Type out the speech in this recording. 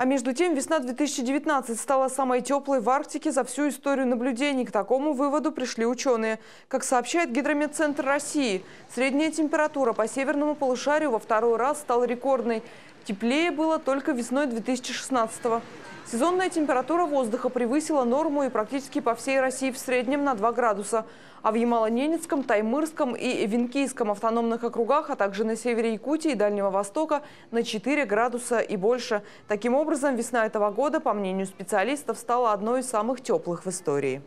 А между тем, весна 2019 стала самой теплой в Арктике за всю историю наблюдений. К такому выводу пришли ученые. Как сообщает Гидрометцентр России, средняя температура по северному полушарию во второй раз стала рекордной. Теплее было только весной 2016 года. Сезонная температура воздуха превысила норму и практически по всей России в среднем на 2 градуса. А в Ямало-Ненецком, Таймырском и Венкийском автономных округах, а также на севере Якутии и Дальнего Востока на 4 градуса и больше. Таким образом, весна этого года, по мнению специалистов, стала одной из самых теплых в истории.